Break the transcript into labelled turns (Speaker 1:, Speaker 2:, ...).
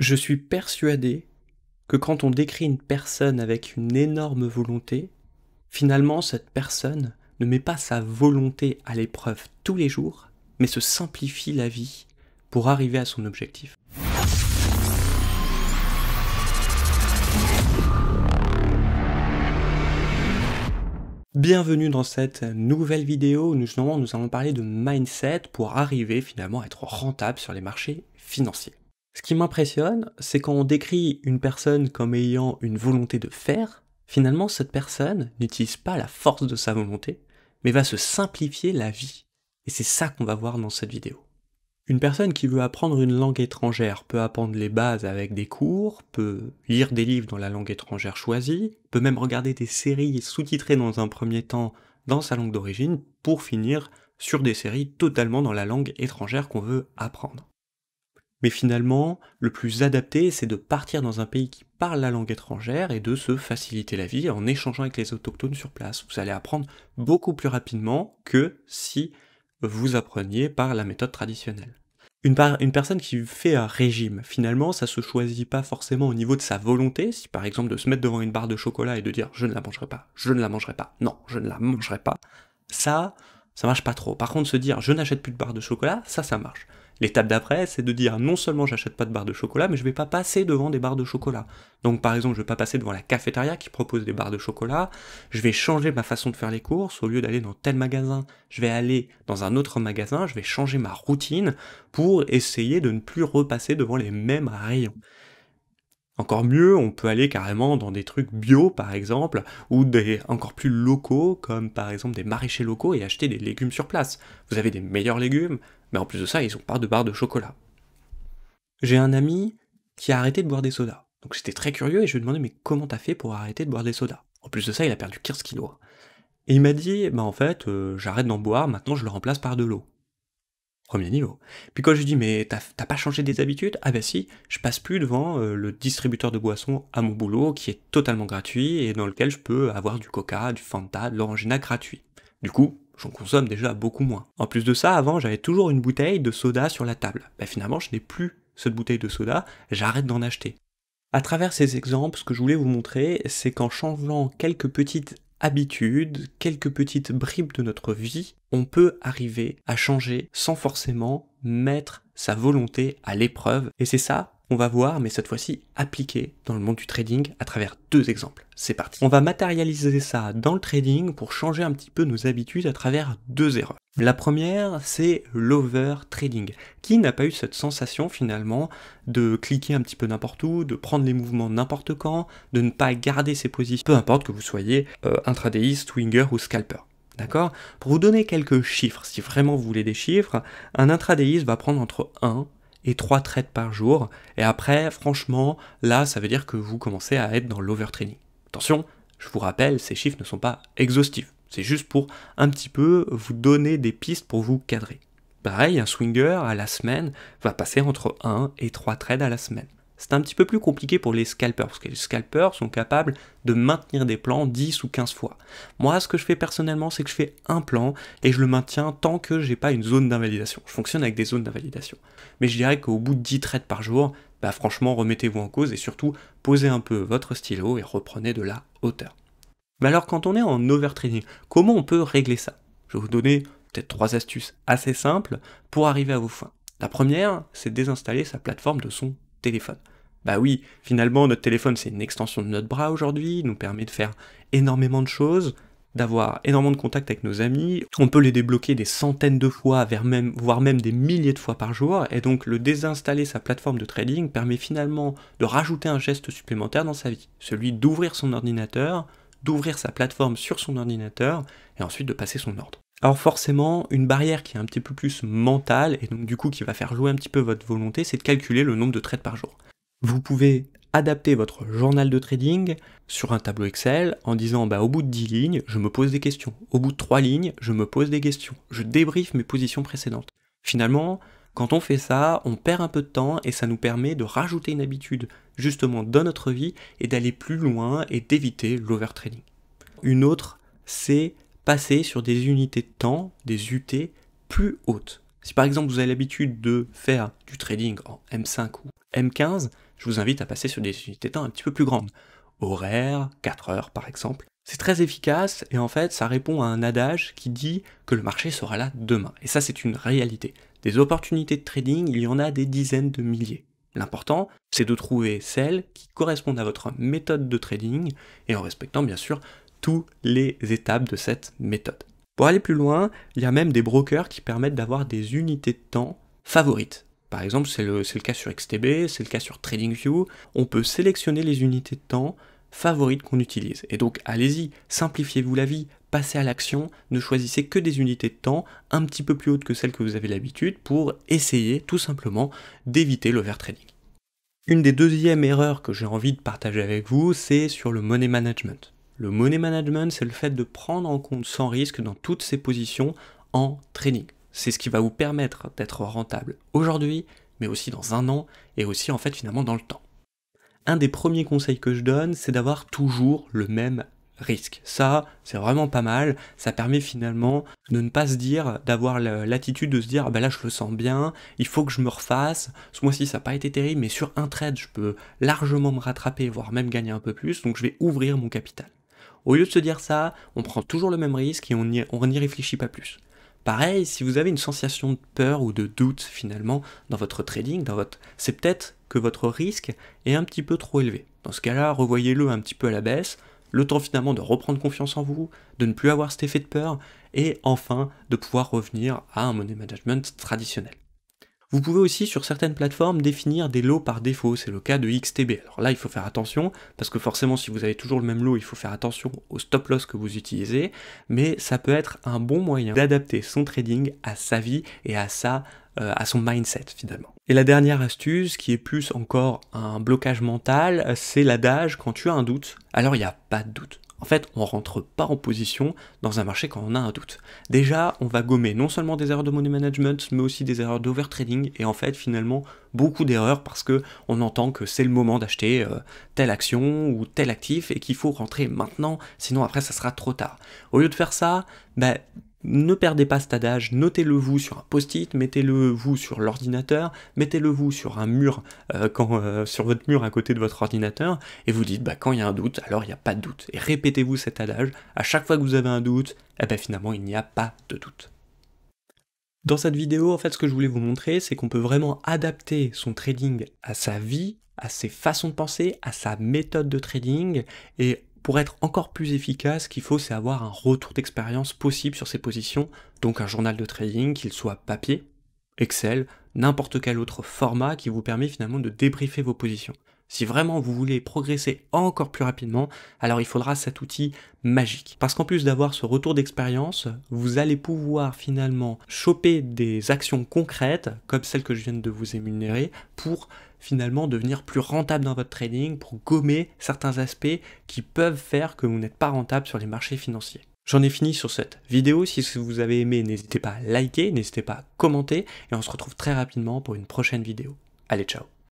Speaker 1: Je suis persuadé que quand on décrit une personne avec une énorme volonté, finalement cette personne ne met pas sa volonté à l'épreuve tous les jours, mais se simplifie la vie pour arriver à son objectif. Bienvenue dans cette nouvelle vidéo où nous, nous allons parler de mindset pour arriver finalement à être rentable sur les marchés financiers. Ce qui m'impressionne, c'est quand on décrit une personne comme ayant une volonté de faire, finalement cette personne n'utilise pas la force de sa volonté, mais va se simplifier la vie. Et c'est ça qu'on va voir dans cette vidéo. Une personne qui veut apprendre une langue étrangère peut apprendre les bases avec des cours, peut lire des livres dans la langue étrangère choisie, peut même regarder des séries sous-titrées dans un premier temps dans sa langue d'origine pour finir sur des séries totalement dans la langue étrangère qu'on veut apprendre. Mais finalement, le plus adapté, c'est de partir dans un pays qui parle la langue étrangère et de se faciliter la vie en échangeant avec les autochtones sur place. Vous allez apprendre beaucoup plus rapidement que si vous appreniez par la méthode traditionnelle. Une, personne qui fait un régime, finalement, ça se choisit pas forcément au niveau de sa volonté, si par exemple de se mettre devant une barre de chocolat et de dire je ne la mangerai pas, je ne la mangerai pas, non, je ne la mangerai pas, ça, ça marche pas trop. Par contre, se dire je n'achète plus de barre de chocolat, ça, ça marche. L'étape d'après, c'est de dire non seulement j'achète pas de barres de chocolat, mais je vais pas passer devant des barres de chocolat. Donc par exemple, je vais pas passer devant la cafétéria qui propose des barres de chocolat, je vais changer ma façon de faire les courses, au lieu d'aller dans tel magasin, je vais aller dans un autre magasin, je vais changer ma routine pour essayer de ne plus repasser devant les mêmes rayons. Encore mieux, on peut aller carrément dans des trucs bio par exemple, ou des encore plus locaux, comme par exemple des maraîchers locaux, et acheter des légumes sur place. Vous avez des meilleurs légumes, mais en plus de ça, ils ont pas de barres de chocolat. J'ai un ami qui a arrêté de boire des sodas. Donc j'étais très curieux et je lui ai demandé mais comment t'as fait pour arrêter de boire des sodas En plus de ça, il a perdu 15 kilos. Et il m'a dit bah en fait, euh, j'arrête d'en boire, maintenant je le remplace par de l'eau. Premier niveau. Puis quand je lui dis mais t'as pas changé des habitudes Ah bah si, je passe plus devant euh, le distributeur de boissons à mon boulot qui est totalement gratuit et dans lequel je peux avoir du coca, du fanta, de l'orangina gratuit. Du coup, j'en consomme déjà beaucoup moins. En plus de ça, avant, j'avais toujours une bouteille de soda sur la table. Bah, finalement, je n'ai plus cette bouteille de soda, j'arrête d'en acheter. À travers ces exemples, ce que je voulais vous montrer, c'est qu'en changeant quelques petites habitudes, quelques petites bribes de notre vie, on peut arriver à changer sans forcément mettre sa volonté à l'épreuve. Et c'est ça on va voir, mais cette fois-ci appliqué dans le monde du trading à travers deux exemples. C'est parti. On va matérialiser ça dans le trading pour changer un petit peu nos habitudes à travers deux erreurs. La première, c'est l'over trading. Qui n'a pas eu cette sensation finalement de cliquer un petit peu n'importe où, de prendre les mouvements n'importe quand, de ne pas garder ses positions, peu importe que vous soyez euh, intradéiste, winger ou scalper. D'accord Pour vous donner quelques chiffres, si vraiment vous voulez des chiffres, un intradéiste va prendre entre 1 et 3 trades par jour. Et après, franchement, là, ça veut dire que vous commencez à être dans l'overtraining. Attention, je vous rappelle, ces chiffres ne sont pas exhaustifs. C'est juste pour un petit peu vous donner des pistes pour vous cadrer. Pareil, un swinger à la semaine va passer entre 1 et 3 trades à la semaine. C'est un petit peu plus compliqué pour les scalpers, parce que les scalpers sont capables de maintenir des plans 10 ou 15 fois. Moi, ce que je fais personnellement, c'est que je fais un plan et je le maintiens tant que j'ai pas une zone d'invalidation. Je fonctionne avec des zones d'invalidation. Mais je dirais qu'au bout de 10 trades par jour, bah franchement, remettez-vous en cause et surtout, posez un peu votre stylo et reprenez de la hauteur. Mais alors, quand on est en overtraining, comment on peut régler ça Je vais vous donner peut-être trois astuces assez simples pour arriver à vos fins. La première, c'est désinstaller sa plateforme de son téléphone. Bah oui, finalement, notre téléphone, c'est une extension de notre bras aujourd'hui, nous permet de faire énormément de choses, d'avoir énormément de contacts avec nos amis, on peut les débloquer des centaines de fois, voire même des milliers de fois par jour, et donc le désinstaller sa plateforme de trading permet finalement de rajouter un geste supplémentaire dans sa vie, celui d'ouvrir son ordinateur, d'ouvrir sa plateforme sur son ordinateur, et ensuite de passer son ordre. Alors forcément, une barrière qui est un petit peu plus mentale, et donc du coup qui va faire jouer un petit peu votre volonté, c'est de calculer le nombre de trades par jour. Vous pouvez adapter votre journal de trading sur un tableau Excel en disant bah, au bout de 10 lignes, je me pose des questions. Au bout de 3 lignes, je me pose des questions. Je débriefe mes positions précédentes. Finalement, quand on fait ça, on perd un peu de temps et ça nous permet de rajouter une habitude justement dans notre vie et d'aller plus loin et d'éviter l'overtrading. Une autre, c'est passer sur des unités de temps, des UT, plus hautes. Si par exemple vous avez l'habitude de faire du trading en M5 ou M15, je vous invite à passer sur des unités de temps un petit peu plus grandes. horaires, 4 heures par exemple. C'est très efficace et en fait ça répond à un adage qui dit que le marché sera là demain. Et ça c'est une réalité. Des opportunités de trading, il y en a des dizaines de milliers. L'important, c'est de trouver celles qui correspondent à votre méthode de trading et en respectant bien sûr les étapes de cette méthode. Pour aller plus loin, il y a même des brokers qui permettent d'avoir des unités de temps favorites. Par exemple, c'est le, le, cas sur XTB, c'est le cas sur TradingView. On peut sélectionner les unités de temps favorites qu'on utilise. Et donc, allez-y, simplifiez-vous la vie, passez à l'action, ne choisissez que des unités de temps un petit peu plus hautes que celles que vous avez l'habitude pour essayer tout simplement d'éviter l'overtrading. Une des deuxièmes erreurs que j'ai envie de partager avec vous, c'est sur le money management. Le money management, c'est le fait de prendre en compte sans risque dans toutes ses positions en trading. C'est ce qui va vous permettre d'être rentable aujourd'hui, mais aussi dans un an, et aussi en fait finalement dans le temps. Un des premiers conseils que je donne, c'est d'avoir toujours le même risque. Ça, c'est vraiment pas mal. Ça permet finalement de ne pas se dire, d'avoir l'attitude de se dire, bah là, je le sens bien, il faut que je me refasse. Ce mois-ci, ça n'a pas été terrible, mais sur un trade, je peux largement me rattraper, voire même gagner un peu plus, donc je vais ouvrir mon capital. Au lieu de se dire ça, on prend toujours le même risque et on n'y réfléchit pas plus. Pareil, si vous avez une sensation de peur ou de doute finalement dans votre trading, dans votre... c'est peut-être que votre risque est un petit peu trop élevé. Dans ce cas-là, revoyez-le un petit peu à la baisse, le temps finalement de reprendre confiance en vous, de ne plus avoir cet effet de peur, et enfin de pouvoir revenir à un money management traditionnel. Vous pouvez aussi sur certaines plateformes définir des lots par défaut, c'est le cas de XTB. Alors là il faut faire attention, parce que forcément si vous avez toujours le même lot, il faut faire attention au stop loss que vous utilisez, mais ça peut être un bon moyen d'adapter son trading à sa vie et à euh, à son mindset finalement. Et la dernière astuce, qui est plus encore un blocage mental, c'est l'adage quand tu as un doute, alors il n'y a pas de doute en fait, on rentre pas en position dans un marché quand on a un doute. Déjà, on va gommer non seulement des erreurs de money management, mais aussi des erreurs d'overtrading, et en fait, finalement, beaucoup d'erreurs parce que on entend que c'est le moment d'acheter euh, telle action ou tel actif et qu'il faut rentrer maintenant, sinon après ça sera trop tard. Au lieu de faire ça, ben... Ne perdez pas cet adage, notez-le vous sur un post-it, mettez-le vous sur l'ordinateur, mettez-le vous sur un mur, euh, quand, euh, sur votre mur à côté de votre ordinateur, et vous dites bah, quand il y a un doute, alors il n'y a pas de doute. Et répétez-vous cet adage, à chaque fois que vous avez un doute, et eh ben, finalement il n'y a pas de doute. Dans cette vidéo, en fait, ce que je voulais vous montrer, c'est qu'on peut vraiment adapter son trading à sa vie, à ses façons de penser, à sa méthode de trading, et pour être encore plus efficace, ce qu'il faut, c'est avoir un retour d'expérience possible sur ces positions, donc un journal de trading, qu'il soit papier, Excel, n'importe quel autre format qui vous permet finalement de débriefer vos positions. Si vraiment vous voulez progresser encore plus rapidement, alors il faudra cet outil magique. Parce qu'en plus d'avoir ce retour d'expérience, vous allez pouvoir finalement choper des actions concrètes, comme celles que je viens de vous émunérer, pour finalement devenir plus rentable dans votre trading pour gommer certains aspects qui peuvent faire que vous n'êtes pas rentable sur les marchés financiers. J'en ai fini sur cette vidéo. Si vous avez aimé, n'hésitez pas à liker, n'hésitez pas à commenter et on se retrouve très rapidement pour une prochaine vidéo. Allez, ciao